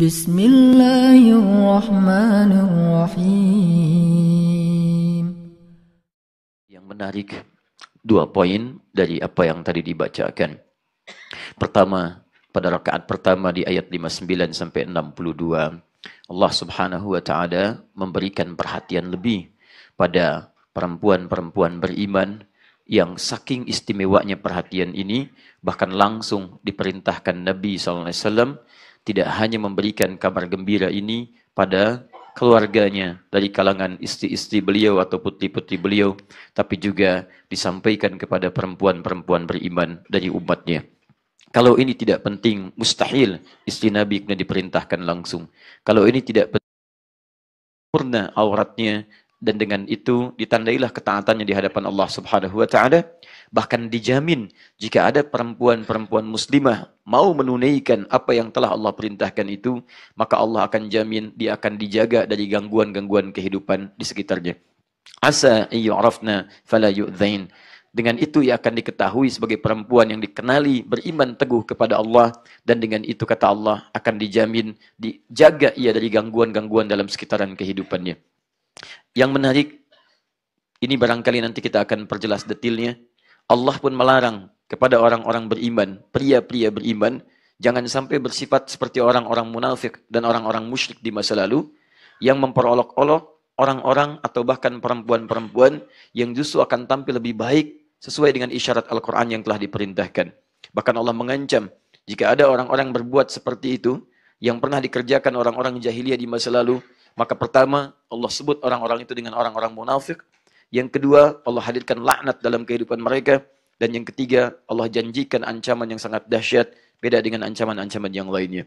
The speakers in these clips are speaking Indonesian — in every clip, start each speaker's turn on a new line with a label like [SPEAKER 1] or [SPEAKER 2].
[SPEAKER 1] Bismillahirrahmanirrahim. Yang menarik dua poin dari apa yang tadi dibacakan. Pertama, pada rakaat pertama di ayat 59 sampai 62, Allah Subhanahu wa taala memberikan perhatian lebih pada perempuan-perempuan beriman yang saking istimewanya perhatian ini bahkan langsung diperintahkan Nabi sallallahu alaihi wasallam tidak hanya memberikan kabar gembira ini pada keluarganya dari kalangan istri-istri beliau atau putri-putri beliau, tapi juga disampaikan kepada perempuan-perempuan beriman dari umatnya. Kalau ini tidak penting, mustahil istri Nabi kena diperintahkan langsung. Kalau ini tidak penting, purna auratnya dan dengan itu ditandailah ketaatannya di hadapan Allah Subhanahu wa taala bahkan dijamin jika ada perempuan-perempuan muslimah mau menunaikan apa yang telah Allah perintahkan itu maka Allah akan jamin dia akan dijaga dari gangguan-gangguan kehidupan di sekitarnya asa yu'rafna fala yu'dhain dengan itu ia akan diketahui sebagai perempuan yang dikenali beriman teguh kepada Allah dan dengan itu kata Allah akan dijamin dijaga ia dari gangguan-gangguan dalam sekitaran kehidupannya yang menarik, ini barangkali nanti kita akan perjelas detailnya. Allah pun melarang kepada orang-orang beriman, pria-pria beriman, jangan sampai bersifat seperti orang-orang munafik dan orang-orang musyrik di masa lalu yang memperolok-olok orang-orang atau bahkan perempuan-perempuan yang justru akan tampil lebih baik sesuai dengan isyarat Al-Quran yang telah diperintahkan. Bahkan Allah mengancam jika ada orang-orang berbuat seperti itu yang pernah dikerjakan orang-orang jahiliyah di masa lalu maka pertama, Allah sebut orang-orang itu dengan orang-orang munafik. Yang kedua, Allah hadirkan laknat dalam kehidupan mereka. Dan yang ketiga, Allah janjikan ancaman yang sangat dahsyat, beda dengan ancaman-ancaman yang lainnya.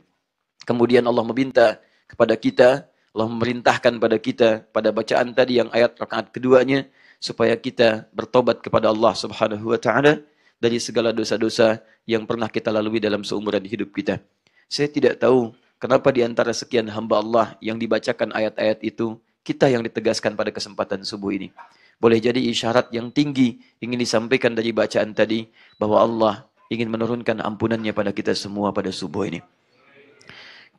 [SPEAKER 1] Kemudian Allah meminta kepada kita, Allah memerintahkan pada kita, pada bacaan tadi yang ayat rakaat keduanya, supaya kita bertobat kepada Allah subhanahu wa ta'ala dari segala dosa-dosa yang pernah kita lalui dalam seumuran hidup kita. Saya tidak tahu Kenapa di antara sekian hamba Allah yang dibacakan ayat-ayat itu, kita yang ditegaskan pada kesempatan subuh ini. Boleh jadi isyarat yang tinggi ingin disampaikan dari bacaan tadi, bahwa Allah ingin menurunkan ampunannya pada kita semua pada subuh ini.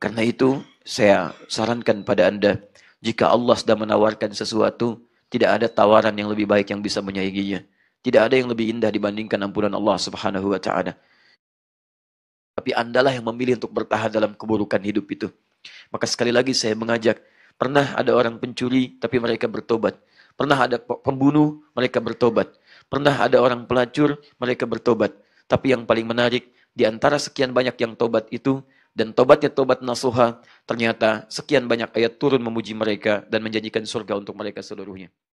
[SPEAKER 1] Karena itu, saya sarankan pada Anda, jika Allah sudah menawarkan sesuatu, tidak ada tawaran yang lebih baik yang bisa menyainginya. Tidak ada yang lebih indah dibandingkan ampunan Allah subhanahu wa ta'ala. Tapi andalah yang memilih untuk bertahan dalam keburukan hidup itu. Maka sekali lagi saya mengajak, pernah ada orang pencuri tapi mereka bertobat. Pernah ada pembunuh, mereka bertobat. Pernah ada orang pelacur, mereka bertobat. Tapi yang paling menarik, di antara sekian banyak yang tobat itu, dan tobatnya tobat nasuha, ternyata sekian banyak ayat turun memuji mereka dan menjanjikan surga untuk mereka seluruhnya.